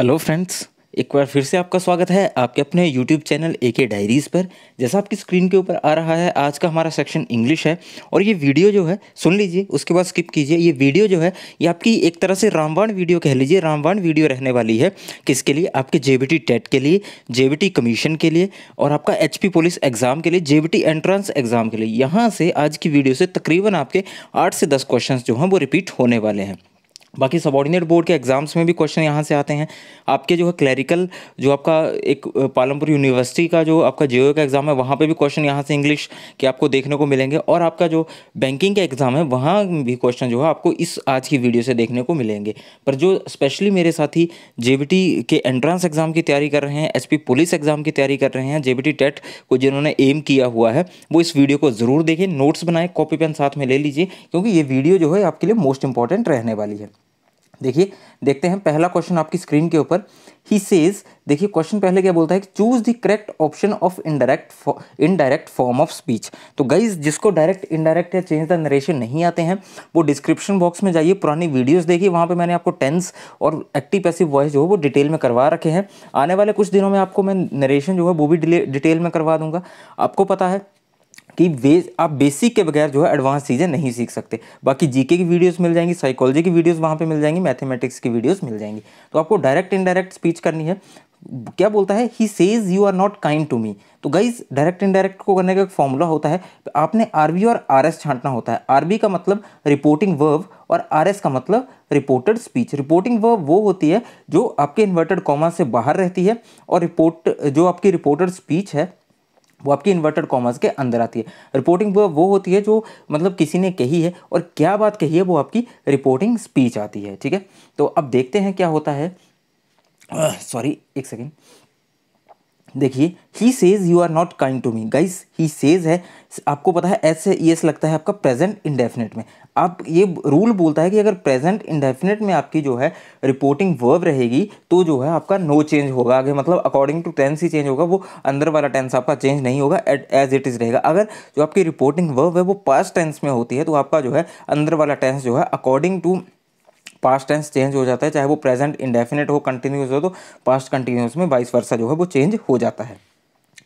hello friends एक बार फिर से आपका स्वागत है आपके अपने यूट्यूब चैनल ए के डायरीज़ पर जैसा आपकी स्क्रीन के ऊपर आ रहा है आज का हमारा सेक्शन इंग्लिश है और ये वीडियो जो है सुन लीजिए उसके बाद स्किप कीजिए ये वीडियो जो है ये आपकी एक तरह से रामबाण वीडियो कह लीजिए रामबाण वीडियो रहने वाली है किसके लिए आपके जे बी टेट के लिए जे कमीशन के लिए और आपका एच पुलिस एग्ज़ाम के लिए जे एंट्रेंस एग्ज़ाम के लिए यहाँ से आज की वीडियो से तकरीबन आपके आठ से दस क्वेश्चन जो हैं वो रिपीट होने वाले हैं बाकी सबॉर्डिनेट बोर्ड के एग्ज़ाम्स में भी क्वेश्चन यहाँ से आते हैं आपके जो है क्लैरिकल जो आपका एक पालमपुर यूनिवर्सिटी का जो आपका जे का एग्ज़ाम है वहाँ पे भी क्वेश्चन यहाँ से इंग्लिश के आपको देखने को मिलेंगे और आपका जो बैंकिंग का एग्ज़ाम है वहाँ भी क्वेश्चन जो है आपको इस आज की वीडियो से देखने को मिलेंगे पर जो स्पेशली मेरे साथी जे के एंट्रेंस एग्ज़ाम की तैयारी कर रहे हैं एस पुलिस एग्ज़ाम की तैयारी कर रहे हैं जे टेट e को जिन्होंने एम किया हुआ है वो इस वीडियो को ज़रूर देखें नोट्स बनाएँ कॉपी पेन साथ में ले लीजिए क्योंकि ये वीडियो जो है आपके लिए मोस्ट इंपॉर्टेंट रहने वाली है देखिए देखते हैं पहला क्वेश्चन आपकी स्क्रीन के ऊपर ही सेज देखिए क्वेश्चन पहले क्या बोलता है कि choose the correct option of indirect indirect form of speech तो गाइज जिसको डायरेक्ट इनडायरेक्ट या चेंज द नरेशन नहीं आते हैं वो डिस्क्रिप्शन बॉक्स में जाइए पुरानी वीडियोस देखिए वहाँ पे मैंने आपको टेंस और एक्टिव पैसिव वॉइस जो है वो डिटेल में करवा रखे हैं आने वाले कुछ दिनों में आपको मैं नरेशन जो है वो भी डिटेल में करवा दूंगा आपको पता है कि वे आप बेसिक के बगैर जो है एडवांस चीज़ें नहीं सीख सकते बाकी जीके की वीडियोस मिल जाएंगी साइकोलॉजी की वीडियोस वहाँ पे मिल जाएंगी मैथमेटिक्स की वीडियोस मिल जाएंगी तो आपको डायरेक्ट इनडायरेक्ट स्पीच करनी है क्या बोलता है he says you are not kind to me तो गाइज डायरेक्ट इनडायरेक्ट को करने का एक फॉर्मूला होता है तो आपने आर और आर एस छांटना होता है आर का मतलब रिपोर्टिंग वर्व और आर एस का मतलब रिपोर्टेड स्पीच रिपोर्टिंग वर्व वो होती है जो आपके इन्वर्टेड कॉमा से बाहर रहती है और रिपोर्ट जो आपकी रिपोर्टेड स्पीच है वो आपकी इन्वर्टेड कॉमर्स के अंदर आती है रिपोर्टिंग वो होती है जो मतलब किसी ने कही है और क्या बात कही है वो आपकी रिपोर्टिंग स्पीच आती है ठीक है तो अब देखते हैं क्या होता है सॉरी एक सेकेंड देखिए he says you are not kind to me guys he says है आपको पता है एस से ई एस लगता है आपका प्रेजेंट इंडेफिनेट में आप ये रूल बोलता है कि अगर प्रेजेंट इंडेफिनेट में आपकी जो है रिपोर्टिंग वर्ब रहेगी तो जो है आपका नो चेंज होगा आगे मतलब अकॉर्डिंग टू टेंस ही चेंज होगा वो अंदर वाला टेंस आपका चेंज नहीं होगा एज इट इज़ रहेगा अगर जो आपकी रिपोर्टिंग वर्ब है वो पास्ट टेंस में होती है तो आपका जो है अंदर वाला टेंस जो है according to past tense change हो जाता है चाहे वो प्रेजेंट इंडेफिनेट हो कंटिन्यूस हो तो पास्ट कंटिन्यूस में बाईस वर्षा जो है वो चेंज हो जाता है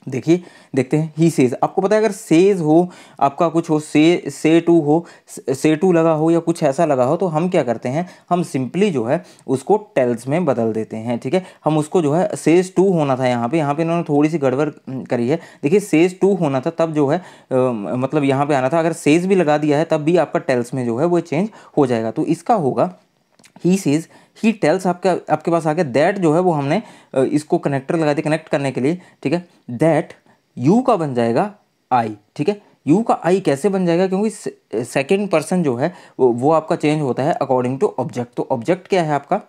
देखिए देखते हैं ही सेज आपको पता है अगर सेज हो आपका कुछ हो से से टू हो से टू लगा हो या कुछ ऐसा लगा हो तो हम क्या करते हैं हम सिंपली जो है उसको टेल्स में बदल देते हैं ठीक है हम उसको जो है सेज टू होना था यहाँ पे यहाँ पे इन्होंने थोड़ी सी गड़बड़ करी है देखिए सेज टू होना था तब जो है आ, मतलब यहाँ पर आना था अगर सेज भी लगा दिया है तब भी आपका टेल्स में जो है वो चेंज हो जाएगा तो इसका होगा ही सेज़ ही टेल्स आपके आपके पास आ गया दैट जो है वो हमने इसको कनेक्टर लगा दिया कनेक्ट करने के लिए ठीक है दैट यू का बन जाएगा आई ठीक है यू का आई कैसे बन जाएगा क्योंकि सेकेंड पर्सन जो है वो, वो आपका चेंज होता है अकॉर्डिंग टू ऑब्जेक्ट तो ऑब्जेक्ट क्या है आपका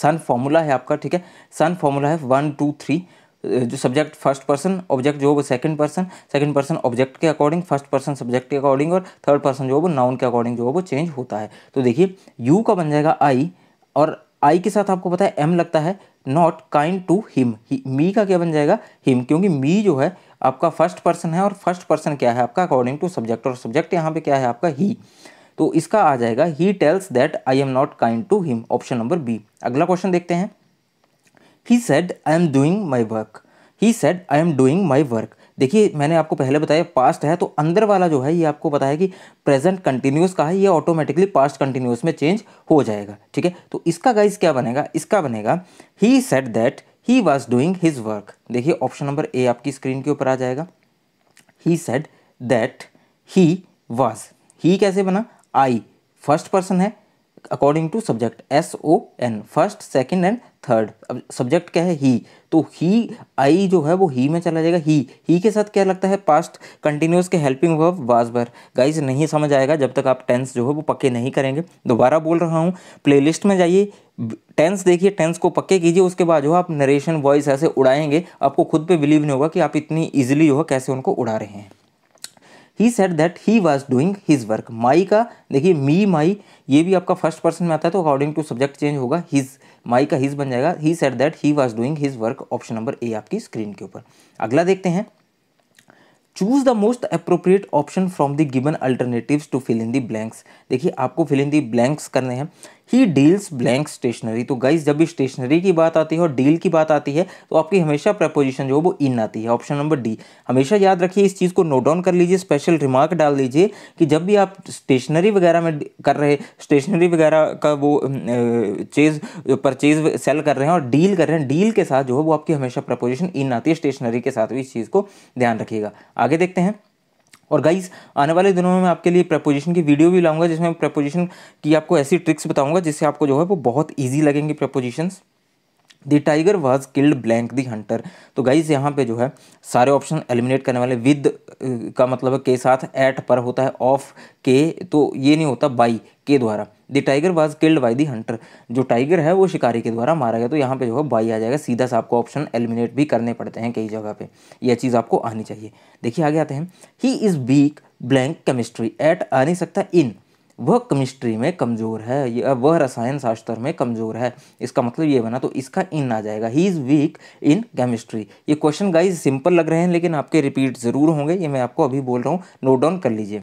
सन फॉर्मूला है आपका ठीक है सन फॉर्मूला है वन टू थ्री जो सब्जेक्ट फर्स्ट पर्सन ऑब्जेक्ट जो है वो second person second person object के अकॉर्डिंग फर्स्ट पर्सन सब्जेक्ट के अकॉर्डिंग और थर्ड पर्सन जो है वो नाउन के अकॉर्डिंग जो है वो चेंज होता है तो देखिए यू का बन जाएगा आई और आई के साथ आपको पता है एम लगता है not kind to him me का क्या बन जाएगा हिम क्योंकि मी जो है आपका फर्स्ट पर्सन है और फर्स्ट पर्सन क्या है आपका अकॉर्डिंग टू सब्जेक्ट और सब्जेक्ट यहाँ पे क्या है आपका ही तो इसका आ जाएगा he tells that I am not kind to him option number B अगला क्वेश्चन देखते हैं he said I am doing my work he said I am doing my work देखिए मैंने आपको पहले बताया पास्ट है तो अंदर वाला जो है ये आपको बताया कि प्रेजेंट कंटिन्यूस का है ये ऑटोमेटिकली पास्ट कंटिन्यूस में चेंज हो जाएगा ठीक है तो इसका गाइज क्या बनेगा इसका बनेगा he said that he was doing his work देखिए ऑप्शन नंबर ए आपकी स्क्रीन के ऊपर आ जाएगा he said that he was he कैसे बना आई फर्स्ट पर्सन है according to subject S O N first second and third अब सब्जेक्ट क्या है ही तो ही आई जो है वो ही में चला जाएगा ही ही के साथ क्या लगता है पास्ट कंटिन्यूस के हेल्पिंग वर्ब वाज भर गाइज नहीं समझ आएगा जब तक आप टेंस जो है वो पक्के नहीं करेंगे दोबारा बोल रहा हूँ प्लेलिस्ट में जाइए टेंस देखिए टेंस को पक्के कीजिए उसके बाद जो है आप नरेशन वॉइस ऐसे उड़ाएंगे आपको खुद पर बिलीव नहीं होगा कि आप इतनी ईजिली जो है कैसे उनको उड़ा रहे हैं he said that he was doing his work my का देखिए मी माई ये भी आपका फर्स्ट पर्सन में आता है तो अकॉर्डिंग टू सब्जेक्ट चेंज होगा हिज माई का हिज बन जाएगा he said that he was doing his work option number A आपकी स्क्रीन के ऊपर अगला देखते हैं choose the most appropriate option from the given alternatives to fill in the blanks देखिए आपको फिल इन दी ब्लैंक्स करने हैं ही डील्स ब्लैंक स्टेशनरी तो गाइज जब भी स्टेशनरी की बात आती है और डील की बात आती है तो आपकी हमेशा प्रपोजिशन जो है वो इन आती है ऑप्शन नंबर डी हमेशा याद रखिए इस चीज़ को नोट डाउन कर लीजिए स्पेशल रिमार्क डाल दीजिए कि जब भी आप स्टेशनरी वगैरह में कर रहे स्टेशनरी वगैरह का वो चीज़ परचेज सेल कर रहे हैं और डील कर रहे हैं डील के साथ जो है वो आपकी हमेशा प्रपोजिशन इन आती है स्टेशनरी के साथ भी इस चीज़ को ध्यान रखिएगा आगे देखते हैं और गाइज आने वाले दिनों में मैं आपके लिए प्रपोजिशन की वीडियो भी लाऊंगा जिसमें प्रपोजिशन की आपको ऐसी ट्रिक्स बताऊंगा जिससे आपको जो है वो बहुत ईजी लगेंगे prepositions the tiger was killed blank the hunter तो गाइज यहाँ पे जो है सारे ऑप्शन एलिमिनेट करने वाले विद uh, का मतलब है के साथ एट पर होता है ऑफ के तो ये नहीं होता बाई के द्वारा the tiger was killed by the hunter जो टाइगर है वो शिकारी के द्वारा मारा गया तो यहाँ पे जो है बाई आ जाएगा सीधा सा आपको ऑप्शन एलिमिनेट भी करने पड़ते हैं कई जगह पे यह चीज़ आपको आनी चाहिए देखिए आगे आते हैं he is weak blank chemistry at आ नहीं सकता इन वह केमिस्ट्री में कमज़ोर है या वह रसायन शास्त्र में कमज़ोर है इसका मतलब ये बना तो इसका इन आ जाएगा he is weak in chemistry ये क्वेश्चन गाइज सिंपल लग रहे हैं लेकिन आपके रिपीट ज़रूर होंगे ये मैं आपको अभी बोल रहा हूँ नोट डाउन कर लीजिए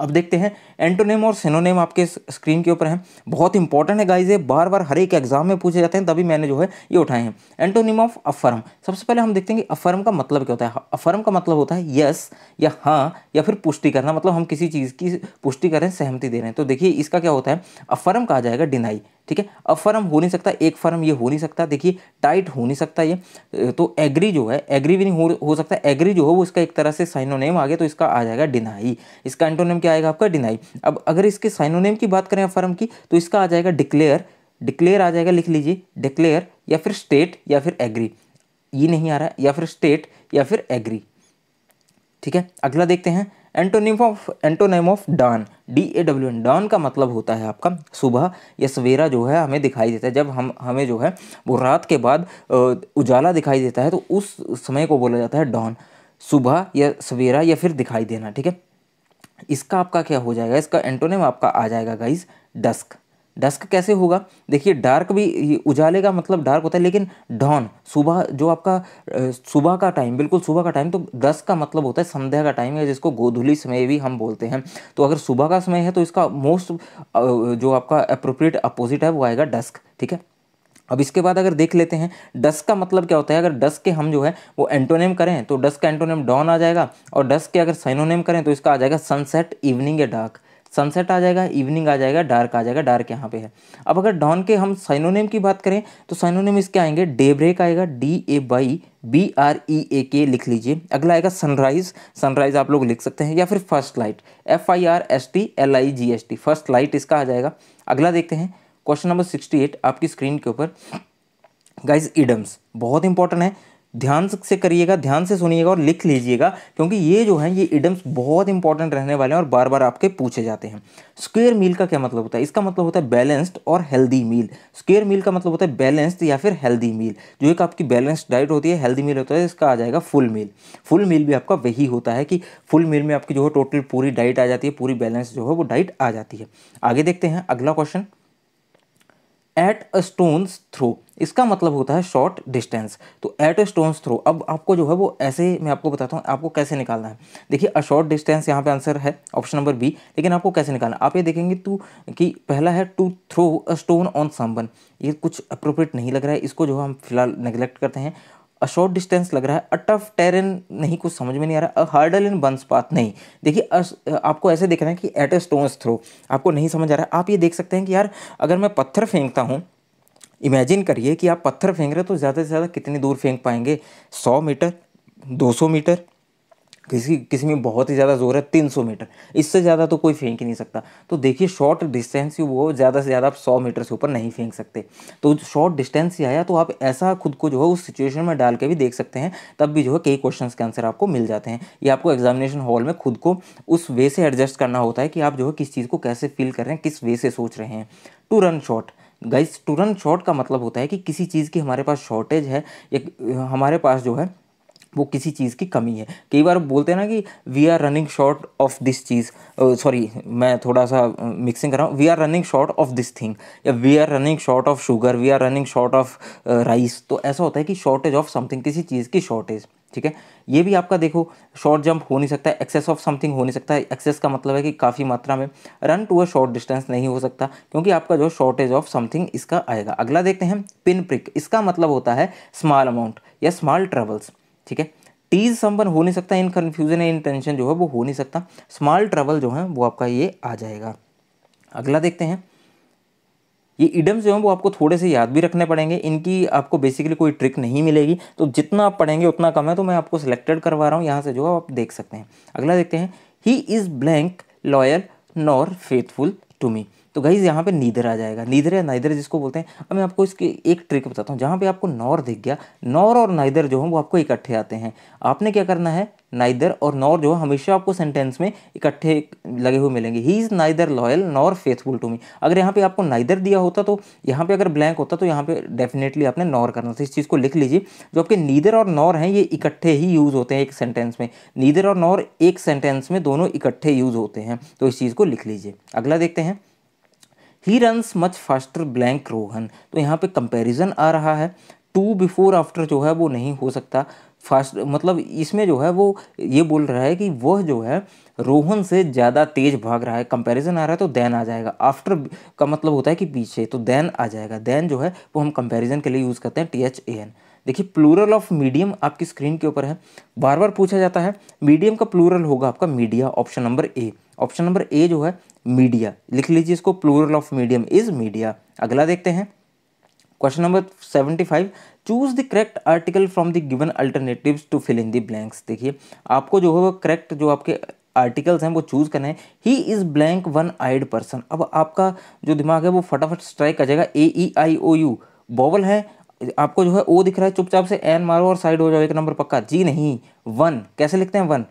अब देखते हैं एंटोनेम और सेनोनेम आपके स्क्रीन के ऊपर हैं बहुत इंपॉर्टेंट है गाइज ये बार बार हर एक एग्जाम में पूछे जाते हैं तभी मैंने जो है ये उठाए हैं एंटोनेम ऑफ अफर्म सबसे पहले हम देखते हैं कि अफर्म का मतलब क्या होता है अफर्म हाँ, का मतलब होता है यस या हाँ या फिर पुष्टि करना मतलब हम किसी चीज़ की पुष्टि करें सहमति दे रहे हैं तो देखिए इसका क्या होता है अफर्म कहा जाएगा डिनाई ठीक है अब फर्म हो नहीं सकता एक फर्म ये हो नहीं सकता देखिए टाइट हो नहीं सकता ये तो एग्री जो है एग्री भी नहीं हो, हो सकता एग्री जो हो वो इसका एक तरह से साइनोनेम आ गया तो इसका आ जाएगा डिनाई इसका एंटोनेम क्या आएगा आपका डिनाई अब अगर इसके साइनोनेम की बात करें फर्म की तो इसका आ जाएगा डिक्लेयर डिक्लेयर आ जाएगा लिख लीजिए डिक्लेयर या फिर स्टेट या फिर एग्री ये नहीं आ रहा है या फिर स्टेट या फिर एग्री ठीक है अगला देखते हैं antonym of antonym of dawn D A W N dawn का मतलब होता है आपका सुबह या सवेरा जो है हमें दिखाई देता है जब हम हमें जो है वो रात के बाद उजाला दिखाई देता है तो उस समय को बोला जाता है डॉन सुबह या सवेरा या फिर दिखाई देना ठीक है इसका आपका क्या हो जाएगा इसका एंटोनिम आपका आ जाएगा गाइज डस्क डस्क कैसे होगा देखिए डार्क भी उजाले का मतलब डार्क होता है लेकिन डॉन सुबह जो आपका सुबह का टाइम बिल्कुल सुबह का टाइम तो डस्क का मतलब होता है संध्या का टाइम है जिसको गोधुली समय भी हम बोलते हैं तो अगर सुबह का समय है तो इसका मोस्ट जो आपका अप्रोप्रिएट अपोजिट है वो आएगा डस्क ठीक है अब इसके बाद अगर देख लेते हैं डस्क का मतलब क्या होता है अगर डस्क के हम जो है वो एंटोनेम करें तो डस्क का एंटोनेम डॉन आ जाएगा और डस्क के अगर साइनोनेम करें तो इसका आ जाएगा सनसेट इवनिंग या डार्क सनसेट आ जाएगा इवनिंग आ जाएगा डार्क आ जाएगा डार्क यहाँ पे है अब अगर डॉन के हम साइनोनेम की बात करें तो साइनोनेम इसके आएंगे डे ब्रेक आएगा D A Y B R E A K लिख लीजिए अगला आएगा सनराइज सनराइज आप लोग लिख सकते हैं या फिर first light F I R S T L I G S T first light इसका आ जाएगा अगला देखते हैं क्वेश्चन नंबर सिक्सटी एट आपकी स्क्रीन के ऊपर गाइज इडम्स बहुत इंपॉर्टेंट है ध्यान से करिएगा ध्यान से सुनिएगा और लिख लीजिएगा क्योंकि ये जो है ये इडम्स बहुत इंपॉर्टेंट रहने वाले हैं और बार बार आपके पूछे जाते हैं स्क्वेयर मील का क्या मतलब होता है इसका मतलब होता है बैलेंस्ड और हेल्दी मील स्क्वेयर मील का मतलब होता है बैलेंस्ड या फिर हेल्दी मील जो एक आपकी बैलेंस्ड डाइट होती है हेल्दी मील होता है इसका आ जाएगा फुल मील फुल मील भी आपका वही होता है कि फुल मील में आपकी जो है टोटल पूरी डाइट आ जाती है पूरी बैलेंस जो है वो डाइट आ जाती है आगे देखते हैं अगला question at a stone's throw इसका मतलब होता है शॉर्ट डिस्टेंस तो एट अ स्टोन्स थ्रो अब आपको जो है वो ऐसे मैं आपको बताता हूँ आपको कैसे निकालना है देखिए अ शॉर्ट डिस्टेंस यहाँ पे आंसर है ऑप्शन नंबर बी लेकिन आपको कैसे निकालना आप ये देखेंगे टू कि पहला है to throw a stone on someone ये कुछ अप्रोप्रिएट नहीं लग रहा है इसको जो हम फिलहाल नेग्लेक्ट करते हैं अ शॉर्ट डिस्टेंस लग रहा है अ टफ टेरेन नहीं कुछ समझ में नहीं आ रहा अ हार्डल इन बंस पाथ नहीं देखिए आपको ऐसे देख रहे हैं कि एट ए स्टोन्स थ्रो आपको नहीं समझ आ रहा है आप ये देख सकते हैं कि यार अगर मैं पत्थर फेंकता हूँ इमेजिन करिए कि आप पत्थर फेंक रहे हो तो ज़्यादा से ज़्यादा कितनी दूर फेंक पाएंगे सौ मीटर दो सौ मीटर किसी किसी में बहुत ही ज़्यादा जोर है तीन सौ मीटर इससे ज़्यादा तो कोई फेंक ही नहीं सकता तो देखिए शॉर्ट डिस्टेंस ही वो ज़्यादा से ज़्यादा आप सौ मीटर से ऊपर नहीं फेंक सकते तो शॉर्ट डिस्टेंस ही आया तो आप ऐसा खुद को जो है उस सिचुएशन में डाल के भी देख सकते हैं तब भी जो है कई क्वेश्चन के आंसर आपको मिल जाते हैं या आपको एग्जामिनेशन हॉल में खुद को उस वे से एडजस्ट करना होता है कि आप जो है किस चीज़ को कैसे फील कर रहे हैं किस वे से सोच रहे हैं to run short guys to run short का मतलब होता है कि किसी चीज़ की हमारे पास शॉर्टेज है या हमारे पास जो है वो किसी चीज़ की कमी है कई बार बोलते हैं ना कि we are running short of this चीज़ सॉरी मैं थोड़ा सा मिक्सिंग कर रहा हूँ we are running short of this thing या we are running short of sugar we are running short of rice तो ऐसा होता है कि शॉर्टेज ऑफ समथिंग किसी चीज़ की शॉर्टेज ठीक है ये भी आपका देखो शॉर्ट जंप हो नहीं सकता है एक्सेस ऑफ समथिंग हो नहीं सकता है एक्सेस का मतलब है कि काफ़ी मात्रा में run to a short distance नहीं हो सकता क्योंकि आपका जो शॉर्टेज ऑफ समथिंग इसका आएगा अगला देखते हैं पिन प्रिक इसका मतलब होता है स्मॉल अमाउंट या स्मॉल ट्रेवल्स ठीक है टीज संपन्न हो नहीं सकता इन कन्फ्यूजन या इन टेंशन जो है वो हो नहीं सकता स्मॉल ट्रेवल जो है वो आपका ये आ जाएगा अगला देखते हैं ये इडम्स जो हैं वो आपको थोड़े से याद भी रखने पड़ेंगे इनकी आपको बेसिकली कोई ट्रिक नहीं मिलेगी तो जितना आप पढ़ेंगे उतना कम है तो मैं आपको सिलेक्टेड करवा रहा हूँ यहाँ से जो है आप देख सकते हैं अगला देखते हैं he is blank loyal nor faithful to me तो गाइज़ यहाँ पे नीदर आ जाएगा नीदर या नाइदर जिसको बोलते हैं अब मैं आपको इसकी एक ट्रिक बताता हूँ जहाँ पे आपको नौर दिख गया नौर और नाइदर जो है वो आपको इकट्ठे आते हैं आपने क्या करना है नाइदर और नॉर जो है हमेशा आपको सेंटेंस में इकट्ठे लगे हुए मिलेंगे he is neither loyal nor faithful to me अगर यहाँ पे आपको नाइदर दिया होता तो यहाँ पे अगर ब्लैंक होता तो यहाँ पे डेफिनेटली आपने नॉर करना था इस चीज़ को लिख लीजिए जो आपके नीदर और नॉर हैं ये इकट्ठे ही यूज़ होते हैं एक सेंटेंस में नीदर और नॉर एक सेंटेंस में दोनों इकट्ठे यूज़ होते हैं तो इस चीज़ को लिख लीजिए अगला देखते हैं he runs much faster blank Rohan तो यहाँ पे कंपैरिजन आ रहा है टू बिफोर आफ्टर जो है वो नहीं हो सकता फास्ट मतलब इसमें जो है वो ये बोल रहा है कि वह जो है रोहन से ज़्यादा तेज़ भाग रहा है कंपैरिजन आ रहा है तो दैन आ जाएगा आफ्टर का मतलब होता है कि पीछे तो दैन आ जाएगा दैन जो है वो हम कंपैरिजन के लिए यूज़ करते हैं टी एच ए एन देखिए प्लूरल ऑफ मीडियम आपकी स्क्रीन के ऊपर है बार बार पूछा जाता है मीडियम का प्लूरल होगा आपका media option number A option number A जो है मीडिया लिख लीजिए इसको plural of medium is media अगला देखते हैं question number seventy five choose the correct article from the given alternatives to fill in the blanks देखिए आपको जो है वो करेक्ट जो आपके आर्टिकल्स हैं वो चूज़ करना है he is blank one eyed person अब आपका जो दिमाग है वो फटाफट स्ट्राइक आ जाएगा ए ई आई ओ यू बॉबल है आपको जो है ओ दिख रहा है चुपचाप से एन मारो और साइड हो जाओ एक नंबर पक्का जी नहीं वन कैसे लिखते हैं वन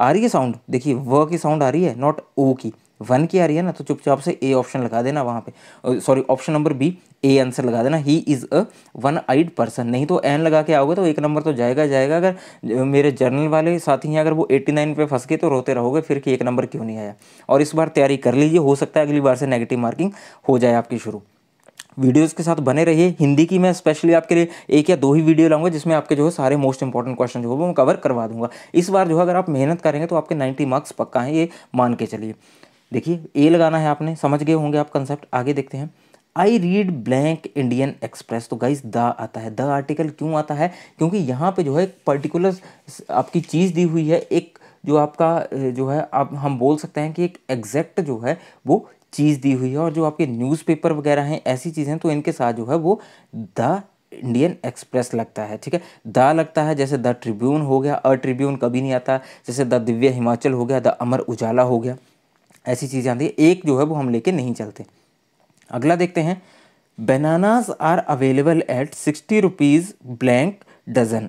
आ रही है साउंड देखिए व की साउंड आ रही है नॉट ओ की वन की आ रही है ना तो चुपचाप से ए ऑप्शन लगा देना वहाँ पे sorry option number B a answer लगा देना he is a one eyed person नहीं तो एन लगा के आओगे तो एक नंबर तो जाएगा जाएगा अगर मेरे जर्नल वाले साथी हैं अगर वो एट्टी नाइन पर फंस गए तो रोते रहोगे फिर कि एक नंबर क्यों नहीं आया और इस बार तैयारी कर लीजिए हो सकता है अगली बार से नेगेटिव मार्किंग हो जाए आपकी शुरू वीडियोस के साथ बने रहिए हिंदी की मैं स्पेशली आपके लिए एक या दो ही वीडियो लाऊंगा जिसमें आपके जो है सारे मोस्ट इंपॉर्टेंट क्वेश्चन जो है वो मैं कवर करवा दूंगा इस बार जो है अगर आप मेहनत करेंगे तो आपके नाइन्टी मार्क्स पक्का हैं ये मान के चलिए देखिए ए लगाना है आपने समझ गए होंगे आप कंसेप्ट आगे देखते हैं I read blank Indian Express तो गाइज द आता है द आर्टिकल क्यों आता है क्योंकि यहाँ पर जो है एक पर्टिकुलर आपकी चीज़ दी हुई है एक जो आपका जो है आप हम बोल सकते हैं कि एक एग्जैक्ट जो है वो चीज़ दी हुई है और जो आपके न्यूज़पेपर वगैरह हैं ऐसी चीज़ें तो इनके साथ जो है वो द इंडियन एक्सप्रेस लगता है ठीक है द लगता है जैसे द ट्रिब्यून हो गया अ ट्रिब्यून कभी नहीं आता जैसे द दिव्य हिमाचल हो गया द अमर उजाला हो गया ऐसी चीज़ें आती है एक जो है वो हम लेके नहीं चलते अगला देखते हैं bananas are available at sixty rupees blank dozen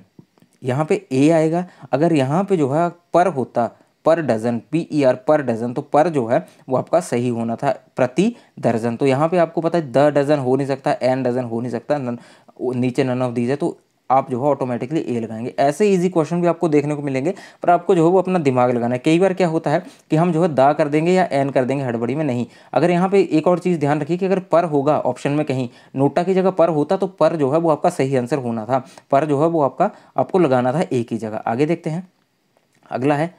यहाँ पे ए आएगा अगर यहाँ पे जो है पर होता per dozen P E e R per dozen तो पर जो है वो आपका सही होना था प्रति दर्जन तो यहाँ पे आपको पता है द डजन हो नहीं सकता एन डजन हो नहीं सकता नन, नीचे नन ऑफ दीज है तो आप जो है ऑटोमेटिकली ए लगाएंगे ऐसे इजी क्वेश्चन भी आपको देखने को मिलेंगे पर आपको जो है वो अपना दिमाग लगाना है कई बार क्या होता है कि हम जो है दा कर देंगे या एन कर देंगे हड़बड़ी में नहीं अगर यहाँ पे एक और चीज़ ध्यान रखिए कि अगर पर होगा ऑप्शन में कहीं नोटा की जगह पर होता तो पर जो है वो आपका सही आंसर होना था पर जो है वो आपका आपको लगाना था ए की जगह आगे देखते हैं अगला है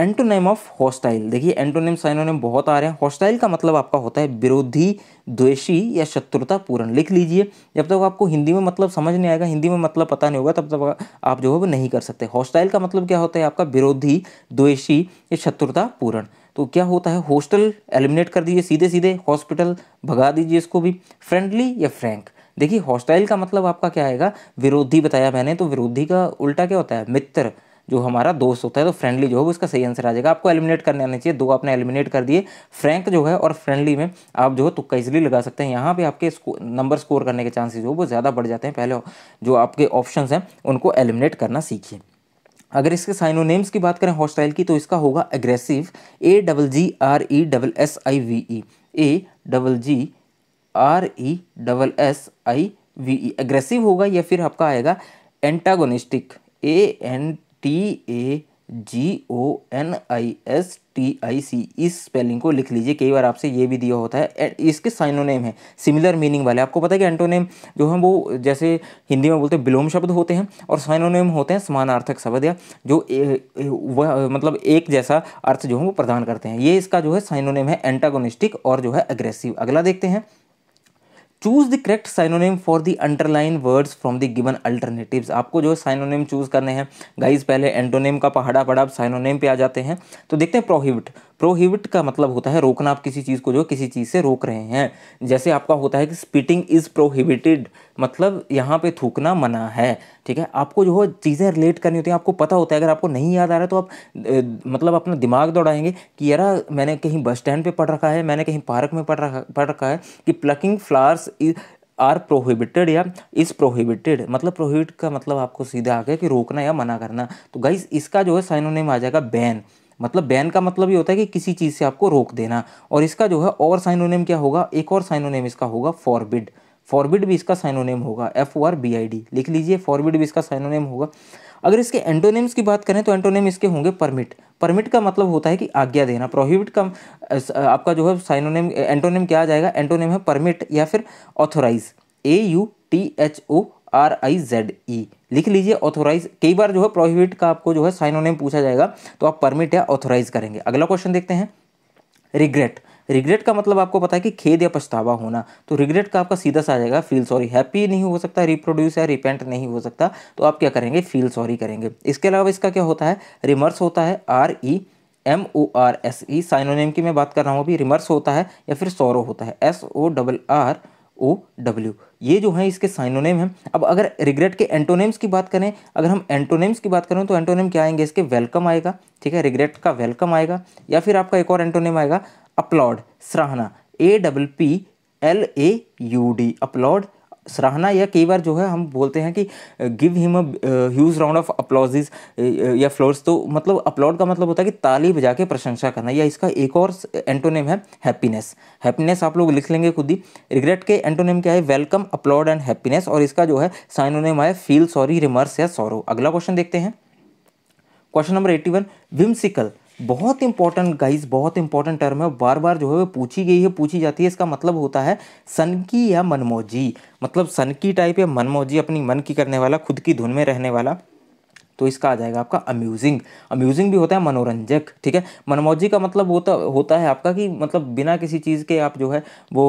एंटोनेम ऑफ हॉस्टाइल देखिए एंटोनेम साइनोनेम बहुत आ रहे हैं हॉस्टाइल का मतलब आपका होता है विरोधी द्वेषी या शत्रुता पूर्ण लिख लीजिए जब तक आपको हिंदी में मतलब समझ नहीं आएगा हिंदी में मतलब पता नहीं होगा तब तक आप जो है वो नहीं कर सकते हॉस्टाइल का मतलब क्या होता है आपका विरोधी द्वेषी या शत्रुता पूर्ण तो क्या होता है हॉस्टल एलिमिनेट कर दीजिए सीधे सीधे हॉस्पिटल भगा दीजिए इसको भी फ्रेंडली या फ्रैंक देखिए हॉस्टाइल का मतलब आपका क्या आएगा विरोधी बताया मैंने तो विरोधी का उल्टा क्या होता है मित्र जो हमारा दोस्त होता है तो फ्रेंडली जो है उसका सही आंसर आ जाएगा आपको एलिमिनेट करने आने चाहिए दो आपने एलिमिनेट कर दिए फ्रैंक जो है और फ्रेंडली में आप जो है तुक्का कैजली लगा सकते हैं यहाँ पे आपके स्को, नंबर स्कोर करने के चांसेस हो वो ज़्यादा बढ़ जाते हैं पहले जो आपके ऑप्शन हैं उनको एलिमिनेट करना सीखिए अगर इसके साइनोनेम्स की बात करें हॉस्टाइल की तो इसका होगा aggressive A double G R E double S I V E A double G R E double S I V E aggressive होगा या फिर आपका आएगा antagonistic A N T A G O N I S T I C इस spelling को लिख लीजिए कई बार आपसे ये भी दिया होता है इसके साइनोनेम है सिमिलर मीनिंग वाले आपको पता है कि एंटोनेम जो है वो जैसे हिंदी में बोलते हैं विलोम शब्द होते हैं और साइनोनेम होते हैं समानार्थक शब्द या जो ए, ए, वह मतलब एक जैसा अर्थ जो है वो प्रदान करते हैं ये इसका जो है साइनोनेम है एंटागोनिस्टिक और जो है अग्रेसिव अगला देखते हैं choose the correct synonym for the underline words from the given alternatives आपको जो साइनोनेम चूज करने हैं गाइज पहले एंडोनेम का पहाड़ा पड़ा साइनोनेम पे आ जाते हैं तो देखते हैं प्रोहिबिट प्रोहिबिट का मतलब होता है रोकना आप किसी चीज़ को जो किसी चीज़ से रोक रहे हैं जैसे आपका होता है कि स्पीटिंग इज़ प्रोहिबिटेड मतलब यहाँ पे थूकना मना है ठीक है आपको जो है चीज़ें रिलेट करनी होती हैं आपको पता होता है अगर आपको नहीं याद आ रहा है तो आप ए, मतलब अपना दिमाग दौड़ाएंगे कि यार मैंने कहीं बस स्टैंड पर पढ़ रखा है मैंने कहीं पार्क में पढ़ रखा पढ़ रखा है कि प्लकिंग फ्लावर्स आर प्रोहिबिटेड या इज़ प्रोहिबिटेड मतलब प्रोहिबिट का मतलब आपको सीधा आ गया कि रोकना या मना करना तो गाइज इसका जो है साइनोनेम आ जाएगा बैन मतलब बैन का मतलब ये होता है कि किसी चीज़ से आपको रोक देना और इसका जो है और साइनोनेम क्या होगा एक और साइनोनेम इसका होगा फॉरबिड फॉरबिड भी इसका साइनोनेम होगा F O R B I D लिख लीजिए फॉरबिड भी इसका साइनोनेम होगा अगर इसके एंटोनेम्स की बात करें तो एंटोनेम इसके होंगे परमिट परमिट का मतलब होता है कि आज्ञा देना प्रोहिबिट का आपका जो है साइनोनेम एंटोनेम क्या आ जाएगा एंटोनेम है परमिट या फिर authorise A U T H O R I Z E लिख लीजिए ऑथोराइज कई बार जो है प्रोहिबिट का आपको जो है साइन साइनोनेम पूछा जाएगा तो आप परमिट या ऑथोराइज करेंगे अगला क्वेश्चन देखते हैं रिग्रेट रिग्रेट का मतलब आपको पता है कि खेद या पछतावा होना तो रिग्रेट का आपका सीधा सा आ जाएगा फील सॉरी हैप्पी नहीं हो सकता रिप्रोड्यूस या रिपेंट नहीं हो सकता तो आप क्या करेंगे फील सॉरी करेंगे इसके अलावा इसका क्या होता है रिमर्स होता है R E M O R S E synonym की मैं बात कर रहा हूँ अभी रिमर्स होता है या फिर सोरो होता है S O double R O W ये जो है इसके साइनोनेम हैं अब अगर रिग्रेट के एंटोनेम्स की बात करें अगर हम एंटोनेम्स की बात करें तो एंटोनेम क्या आएंगे इसके वेलकम आएगा ठीक है रिग्रेट का वेलकम आएगा या फिर आपका एक और एंटोनेम आएगा अपलॉड सराहना A double P L A U D applaud सराहना या कई बार जो है हम बोलते हैं कि give him huge round of apologies या फ्लोर्स तो मतलब अपलॉड का मतलब होता है कि ताली बजा के प्रशंसा करना या इसका एक और एंटोनेम है हैप्पीनेस हैप्पीनेस आप लोग लिख लेंगे खुद ही रिग्रेट के एंटोनेम क्या है वेलकम अपलॉड एंड हैप्पीनेस और इसका जो है साइनोनेम है फील सॉरी रिमर्स या सौरव अगला क्वेश्चन देखते हैं question number eighty one whim बहुत इंपॉर्टेंट गाइस बहुत इंपॉर्टेंट टर्म है बार बार जो है वो पूछी गई है पूछी जाती है इसका मतलब होता है सनकी या मनमोजी मतलब सनकी टाइप या मनमोजी अपनी मन की करने वाला खुद की धुन में रहने वाला तो इसका आ जाएगा आपका अम्यूजिंग अम्यूजिंग भी होता है मनोरंजक ठीक है मनमौजी का मतलब होता होता है आपका कि मतलब बिना किसी चीज़ के आप जो है वो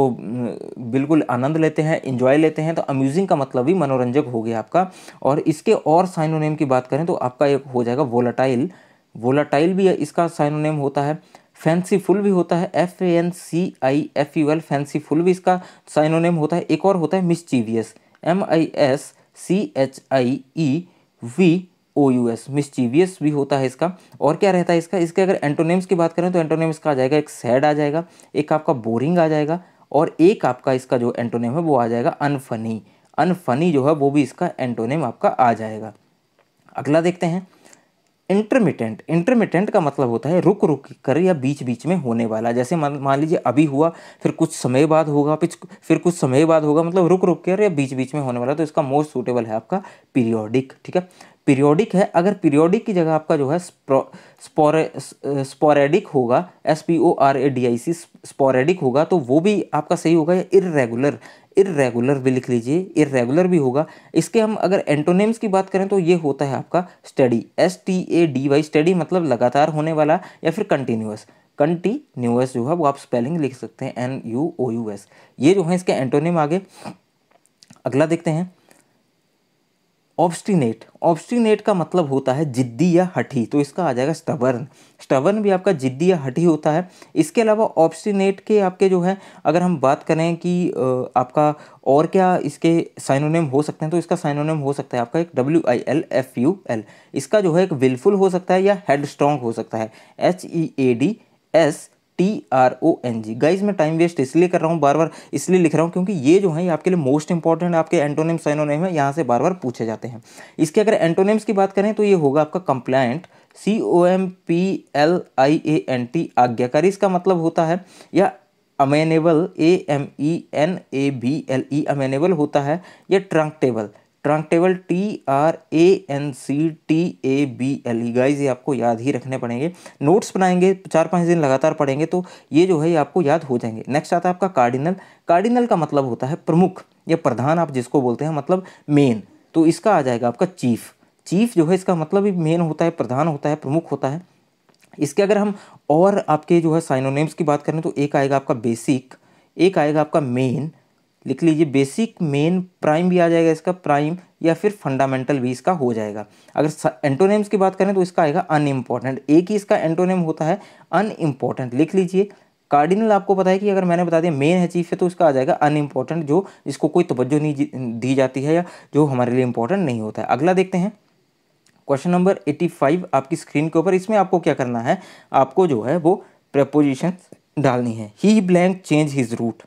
बिल्कुल आनंद लेते हैं इंजॉय लेते हैं तो अम्यूजिंग का मतलब भी मनोरंजक हो गया आपका और इसके और साइनोनेम की बात करें तो आपका एक हो जाएगा वोलाटाइल वोलाटाइल भी इसका साइनोनेम होता है फैंसीफुल भी होता है F A N C I F U L fanciful भी इसका साइनोनेम होता है एक और होता है mischievous M I S C H I E e V O U S mischievous भी होता है इसका और क्या रहता है इसका इसके अगर एंटोनेम्स की बात करें तो एंटोनेम्स का आ जाएगा एक सैड आ जाएगा एक आपका बोरिंग आ जाएगा और एक आपका इसका जो एंटोनेम है वो आ जाएगा अनफनी अनफनी जो है वो भी इसका एंटोनेम आपका आ जाएगा अगला देखते हैं इंटरमीटेंट इंटरमीटेंट का मतलब होता है रुक रुक कर या बीच बीच में होने वाला जैसे मान लीजिए अभी हुआ फिर कुछ समय बाद होगा फिर कुछ समय बाद होगा मतलब रुक रुक कर या बीच बीच में होने वाला तो इसका मोस्ट सूटेबल है आपका पीरियोडिक ठीक है पीरियोडिक है अगर पीरियोडिक की जगह आपका जो है स्पोरे स्पोरेडिक होगा S P O R A D I C sporadic होगा तो वो भी आपका सही होगा या इरेगुलर इरेगुलर भी लिख लीजिए इरेगुलर भी होगा इसके हम अगर एंटोनेम्स की बात करें तो ये होता है आपका steady S T A D Y steady मतलब लगातार होने वाला या फिर कंटिन्यूस कंटिन्यूस जो है वो आप स्पेलिंग लिख सकते हैं N U O U S ये जो है इसके एंटोनेम आगे अगला देखते हैं ऑब्स्टिनेट ऑब्स्टिनेट का मतलब होता है जिद्दी या हठी तो इसका आ जाएगा स्टवर्न स्टवर्न भी आपका जिद्दी या हठी होता है इसके अलावा ऑब्स्टिनेट के आपके जो है अगर हम बात करें कि आपका और क्या इसके साइनोनेम हो सकते हैं तो इसका साइनोनेम हो सकता है आपका एक W I L F U L इसका जो है एक विलफुल हो सकता है या हेड स्ट्रॉन्ग हो सकता है H E A D S T R O N G guys मैं टाइम वेस्ट इसलिए कर रहा हूँ बार बार इसलिए लिख रहा हूँ क्योंकि ये जो है आपके लिए मोस्ट इंपॉर्टेंट आपके एंटोनिम साइनोनेम है यहाँ से बार बार पूछे जाते हैं इसके अगर एंटोनिम्स की बात करें तो ये होगा आपका compliant C O M P L I A N T आज्ञाकारी इसका मतलब होता है या amenable A M E N A B L E amenable होता है या tractable tractable T R A N T A B B L ई गाइज ये आपको याद ही रखने पड़ेंगे नोट्स बनाएंगे चार पाँच दिन लगातार पढ़ेंगे तो ये जो है ये आपको याद हो जाएंगे नेक्स्ट आता है आपका कार्डिनल कार्डिनल का मतलब होता है प्रमुख या प्रधान आप जिसको बोलते हैं मतलब मेन तो इसका आ जाएगा आपका चीफ चीफ जो है इसका मतलब भी मेन होता है प्रधान होता है प्रमुख होता है इसके अगर हम और आपके जो है साइनोनेम्स की बात करें तो एक आएगा आपका बेसिक एक आएगा आपका मेन लिख लीजिए बेसिक मेन प्राइम भी आ जाएगा इसका प्राइम या फिर फंडामेंटल भी इसका हो जाएगा अगर एंटोनेम्स की बात करें तो इसका आएगा अनइम्पॉर्टेंट एक ही इसका एंटोनेम होता है अनइम्पॉर्टेंट लिख लीजिए कार्डिनल आपको पता है कि अगर मैंने बता दिया मेन है चीफ है तो इसका आ जाएगा अनइम्पॉर्टेंट जो इसको कोई तवज्जो नहीं दी जाती है या जो हमारे लिए इंपॉर्टेंट नहीं होता है अगला देखते हैं क्वेश्चन नंबर फाइव आपकी स्क्रीन के ऊपर इसमें आपको क्या करना है आपको जो है वो प्रपोजिशन डालनी है he blank change his route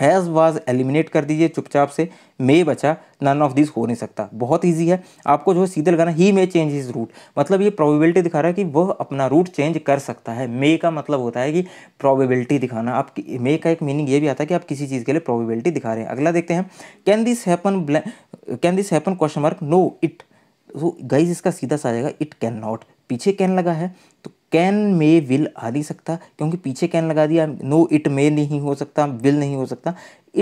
has was eliminate कर दीजिए चुपचाप से मे बचा नन ऑफ दिस हो नहीं सकता बहुत ईजी है आपको जो है सीधे लगाना he may change his route मतलब ये प्रोबेबिलिटी दिखा रहा है कि वह अपना रूट चेंज कर सकता है मे का मतलब होता है कि प्रोबेबिलिटी दिखाना आप मे का एक मीनिंग ये भी आता है कि आप किसी चीज़ के लिए प्रोबेबिलिटी दिखा रहे हैं अगला देखते हैं can this happen can this happen question mark no it so guys इसका सीधा सा आ जाएगा इट कैन नॉट पीछे कैन लगा है तो कैन मे विल आ नहीं सकता क्योंकि पीछे कैन लगा दिया नो इट मे नहीं हो सकता विल नहीं हो सकता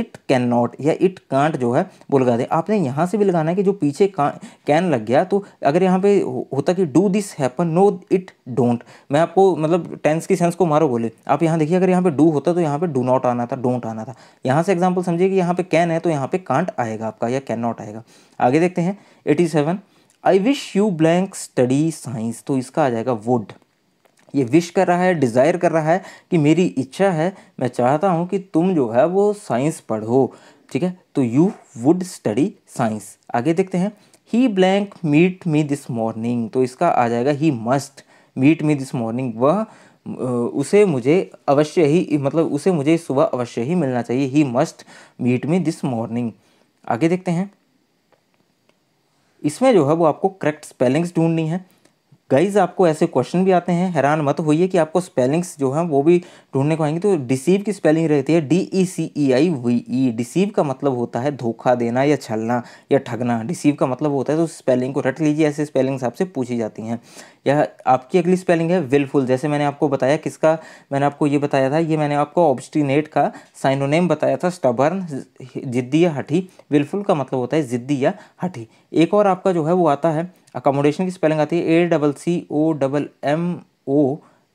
इट कैन नॉट या इट कांट जो है वो लगा दें आपने यहाँ से भी लगाना है कि जो पीछे कैन लग गया तो अगर यहाँ पे होता कि do this happen no it don't मैं आपको मतलब टेंस की सेंस को मारो बोले आप यहाँ देखिए अगर यहाँ पे डू होता तो यहाँ पे डू नॉट आना था डोंट आना था यहाँ से एग्जाम्पल समझिए कि यहाँ पे कैन है तो यहाँ पे कांट आएगा आपका या कैन नॉट आएगा आगे देखते हैं eighty seven I wish you blank study science तो इसका आ जाएगा वुड ये विश कर रहा है डिज़ायर कर रहा है कि मेरी इच्छा है मैं चाहता हूँ कि तुम जो है वो साइंस पढ़ो ठीक है तो यू वुड स्टडी साइंस आगे देखते हैं he blank meet me this morning तो इसका आ जाएगा he must meet me this morning वह उसे मुझे अवश्य ही मतलब उसे मुझे सुबह अवश्य ही मिलना चाहिए he must meet me this morning आगे देखते हैं इसमें जो है वो आपको करेक्ट स्पेलिंग्स ढूंढनी है गाइज आपको ऐसे क्वेश्चन भी आते हैं हैरान मत होइए कि आपको स्पेलिंग्स जो हैं वो भी ढूंढने को आएंगे तो डिसीव की स्पेलिंग रहती है D E C E I V E deceive का मतलब होता है धोखा देना या छलना या ठगना डिसीव का मतलब होता है तो स्पेलिंग को रट लीजिए ऐसे स्पेलिंग्स आपसे पूछी जाती हैं या आपकी अगली स्पेलिंग है विलफुल जैसे मैंने आपको बताया किसका मैंने आपको ये बताया था ये मैंने आपको ऑब्स्टिनेट का साइनोनेम बताया था स्टबर्न जिद्दी या हठी विलफुल का मतलब होता है जिद्दी या हठी एक और आपका जो है वो आता है अकोमोडेशन की स्पेलिंग आती है A double C O double M O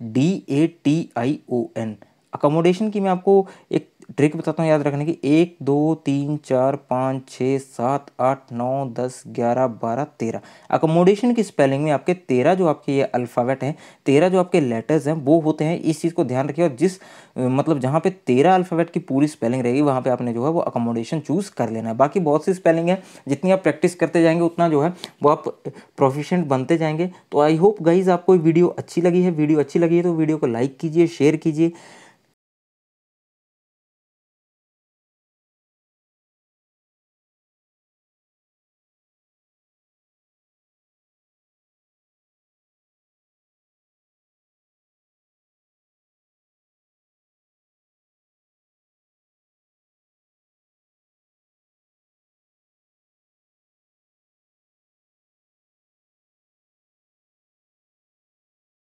D A T I O N accommodation की मैं आपको एक ट्रिक बताता हूँ याद रखने की एक दो तीन चार पाँच छः सात आठ नौ दस ग्यारह बारह तेरह अकोमोडेशन की स्पेलिंग में आपके तेरह जो आपके ये अल्फ़ाबेट हैं तेरह जो आपके लेटर्स हैं वो होते हैं इस चीज़ को ध्यान रखिए और जिस मतलब जहाँ पे तेरह अल्फ़ाबेट की पूरी स्पेलिंग रहेगी वहाँ पर आपने जो है वो अकोमोडेशन चूज़ कर लेना है बाकी बहुत सी स्पेलिंग है जितनी आप प्रैक्टिस करते जाएंगे उतना जो है वो आप प्रोफिशेंट बनते जाएंगे तो आई होप गाइज आपको वीडियो अच्छी लगी है वीडियो अच्छी लगी है तो वीडियो को लाइक कीजिए शेयर कीजिए